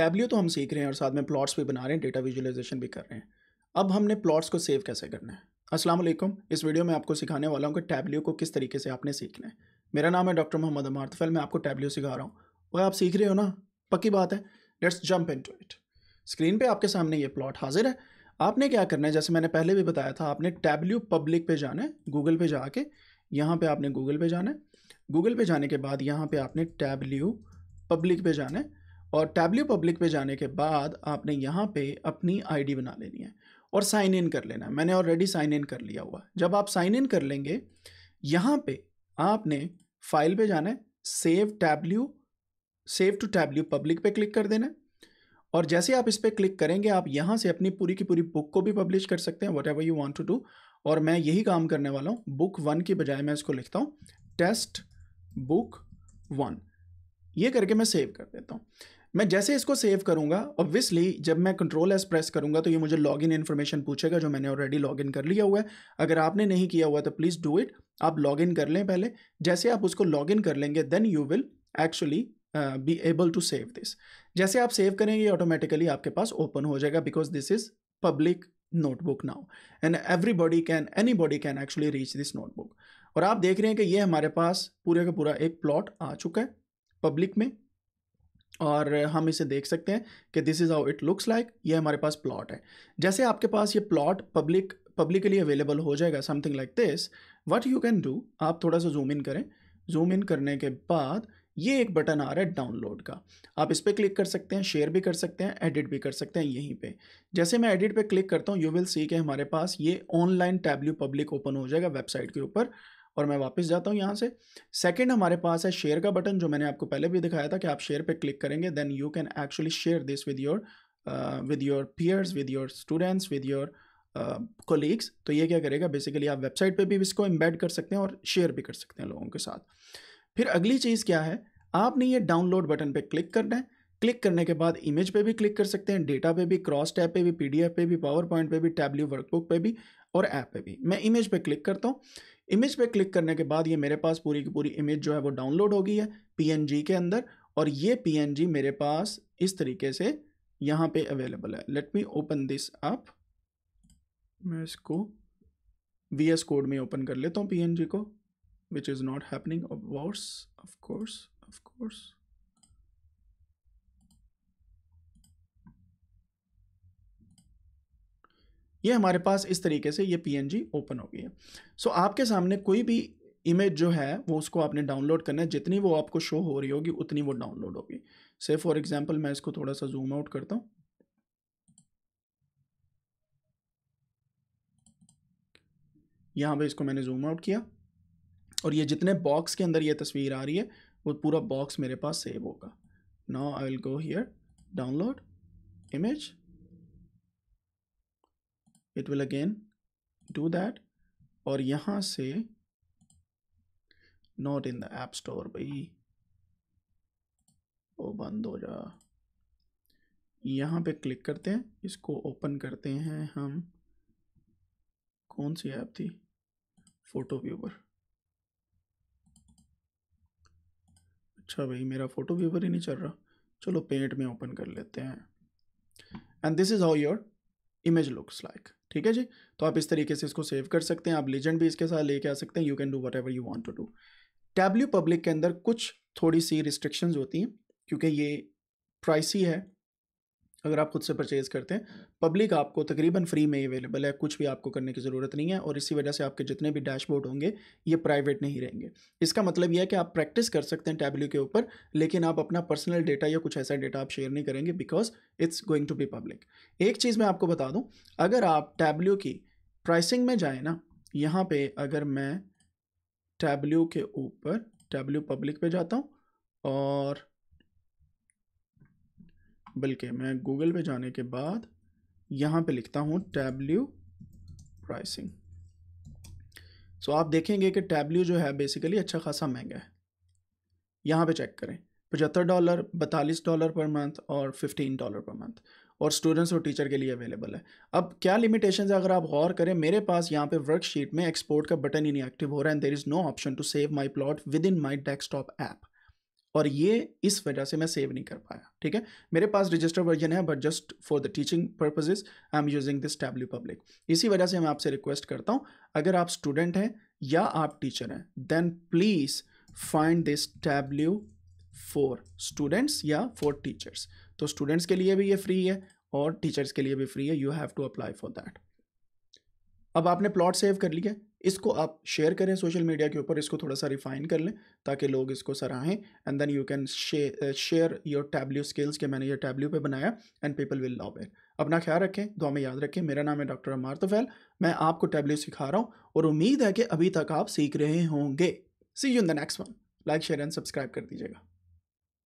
टैबलियो तो हम सीख रहे हैं और साथ में प्लॉट्स भी बना रहे हैं डेटा विजुअलाइजेशन भी कर रहे हैं अब हमने प्लॉट्स को सेव कैसे करना है अस्सलाम वालेकुम इस वीडियो में आपको सिखाने वाला हूँ कि टैबलियो को किस तरीके से आपने सीखना है मेरा नाम है डॉक्टर मोहम्मद अमार तफैल मैं आपको टैबलियो सिखा रहा हूँ वह आप सीख रहे हो ना पक्की बात है let's jump into it screen पर आपके सामने ये प्लॉट हाजिर है आपने क्या करना है जैसे मैंने पहले भी बताया था आपने टैबल्यू पब्लिक पे जाना है गूगल पे जाके यहाँ पे आपने गूगल पे जाना है गूगल पे जाने के बाद यहाँ पे आपने टैबल्यू पब्लिक पे जाना है और टैबल्यू पब्लिक पे जाने के बाद आपने यहाँ पे अपनी आईडी बना लेनी है और साइन इन कर लेना है मैंने ऑलरेडी साइन इन कर लिया हुआ जब आप साइन इन कर लेंगे यहाँ पे आपने फाइल पे जाना है save Tableau save to Tableau public पे क्लिक कर देना है और जैसे आप इस पर क्लिक करेंगे आप यहाँ से अपनी पूरी की पूरी बुक को भी पब्लिश कर सकते हैं whatever you want to do और मैं यही काम करने वाला हूँ बुक वन की बजाय मैं इसको लिखता हूँ टेस्ट बुक वन ये करके मैं सेव कर देता हूँ मैं जैसे इसको सेव करूँगा ऑब्वियसली जब मैं कंट्रोल एस प्रेस करूँगा तो ये मुझे लॉग इन इन्फॉर्मेशन पूछेगा जो मैंने ऑलरेडी लॉग इन कर लिया हुआ है अगर आपने नहीं किया हुआ तो प्लीज़ डू इट आप लॉग इन कर लें पहले जैसे आप उसको लॉग इन कर लेंगे then you will actually be able to save this जैसे आप सेव करेंगे ऑटोमेटिकली आपके पास ओपन हो जाएगा because this is public notebook now and everybody can anybody can actually reach this notebook और आप देख रहे हैं कि ये हमारे पास पूरे का पूरा एक प्लॉट आ चुका है पब्लिक में और हम इसे देख सकते हैं कि this is how it looks like ये हमारे पास प्लॉट है जैसे आपके पास ये प्लॉट पब्लिक पब्लिकली अवेलेबल हो जाएगा something like this what you can do आप थोड़ा सा जूम इन करें जूम इन करने के बाद ये एक बटन आ रहा है डाउनलोड का आप इस पर क्लिक कर सकते हैं शेयर भी कर सकते हैं एडिट भी कर सकते हैं यहीं पे जैसे मैं एडिट पे क्लिक करता हूँ यू विल सी के हमारे पास ये ऑनलाइन टैबल्यू पब्लिक ओपन हो जाएगा वेबसाइट के ऊपर और मैं वापस जाता हूँ यहाँ से सेकंड हमारे पास है शेयर का बटन जो मैंने आपको पहले भी दिखाया था कि आप शेयर पे क्लिक करेंगे then you can actually share this with your with your peers with your students with your colleagues तो ये क्या करेगा बेसिकली आप वेबसाइट पे भी इसको एम्बेड कर सकते हैं और शेयर भी कर सकते हैं लोगों के साथ फिर अगली चीज़ क्या है आपने ये डाउनलोड बटन पर क्लिक करना है क्लिक करने के बाद इमेज पे भी क्लिक कर सकते हैं डेटा पे भी क्रॉस टैप पे भी पीडीएफ पे भी पावर पॉइंट पे भी टैबली वर्कबुक पे भी और ऐप पे भी मैं इमेज पे क्लिक करता हूँ इमेज पे क्लिक करने के बाद ये मेरे पास पूरी की पूरी इमेज जो है वो डाउनलोड हो गई है पी के अंदर और ये पी मेरे पास इस तरीके से यहाँ पर अवेलेबल है let me open this up मैं इसको वी एस कोड में ओपन कर लेता हूँ पी को which is not happening of course of course ये हमारे पास इस तरीके से ये पी ओपन हो गई है सो so, आपके सामने कोई भी इमेज जो है वो उसको आपने डाउनलोड करना है जितनी वो आपको शो हो रही होगी उतनी वो डाउनलोड होगी से फॉर एग्जांपल मैं इसको थोड़ा सा जूम आउट करता हूँ यहाँ पे इसको मैंने जूम आउट किया और ये जितने बॉक्स के अंदर ये तस्वीर आ रही है वो पूरा बॉक्स मेरे पास सेव होगा now I will go here download image it will again do that और यहाँ से not in the app store भाई ओ बंद हो जा यहाँ पे क्लिक करते हैं इसको ओपन करते हैं हम कौन सी ऐप थी फ़ोटो व्यूवर अच्छा भाई मेरा फ़ोटो व्यूवर ही नहीं चल रहा चलो पेंट में ओपन कर लेते हैं and this is how your image looks like. ठीक है जी तो आप इस तरीके से इसको सेव कर सकते हैं आप लेजेंड भी इसके साथ लेके आ सकते हैं you can do whatever you want to do Tableau public के अंदर कुछ थोड़ी सी रिस्ट्रिक्शंस होती हैं क्योंकि ये प्राइसी है अगर आप खुद से परचेज़ करते हैं पब्लिक आपको तकरीबन फ्री में अवेलेबल है कुछ भी आपको करने की ज़रूरत नहीं है और इसी वजह से आपके जितने भी डैशबोर्ड होंगे ये प्राइवेट नहीं रहेंगे इसका मतलब यह है कि आप प्रैक्टिस कर सकते हैं टैबल्यू के ऊपर लेकिन आप अपना पर्सनल डेटा या कुछ ऐसा डेटा आप शेयर नहीं करेंगे because it's going to be public एक चीज़ मैं आपको बता दूँ अगर आप टैबल्यू की प्राइसिंग में जाएँ ना यहाँ पर अगर मैं टैबल्यू के ऊपर टैबल्यू पब्लिक पर जाता हूँ और बल्कि मैं गूगल पे जाने के बाद यहाँ पे लिखता हूँ टैबल्यू प्राइसिंग सो आप देखेंगे कि टैबल्यू जो है बेसिकली अच्छा खासा महंगा है यहाँ पे चेक करें पचहत्तर डॉलर बतालीस डॉलर पर मंथ और फिफ्टीन डॉलर पर मंथ और स्टूडेंट्स और टीचर के लिए अवेलेबल है अब क्या लिमिटेशन है अगर आप गौर करें मेरे पास यहाँ पे वर्कशीट में एक्सपोर्ट का बटन ही नहीं एक्टिव हो रहा है and there is no option to save my plot within my desktop app और ये इस वजह से मैं सेव नहीं कर पाया ठीक है मेरे पास रजिस्टर वर्जन है but just for the teaching purposes I am using this Tableau public इसी वजह से मैं आपसे रिक्वेस्ट करता हूँ अगर आप स्टूडेंट हैं या आप टीचर हैं then please find this Tableau for students या फॉर टीचर्स तो स्टूडेंट्स के लिए भी ये फ्री है और टीचर्स के लिए भी फ्री है you have to apply for that अब आपने प्लॉट सेव कर लिया इसको आप शेयर करें सोशल मीडिया के ऊपर इसको थोड़ा सा रिफाइन कर लें ताकि लोग इसको सराहें and then you can share your Tableau skills के मैंने ये टैबल्यू पे बनाया and people will love it अपना ख्याल रखें दुआ में याद रखें मेरा नाम है डॉक्टर अमार तफैल मैं आपको टैबल्यू सिखा रहा हूँ और उम्मीद है कि अभी तक आप सीख रहे होंगे see you in the next one like share and subscribe कर दीजिएगा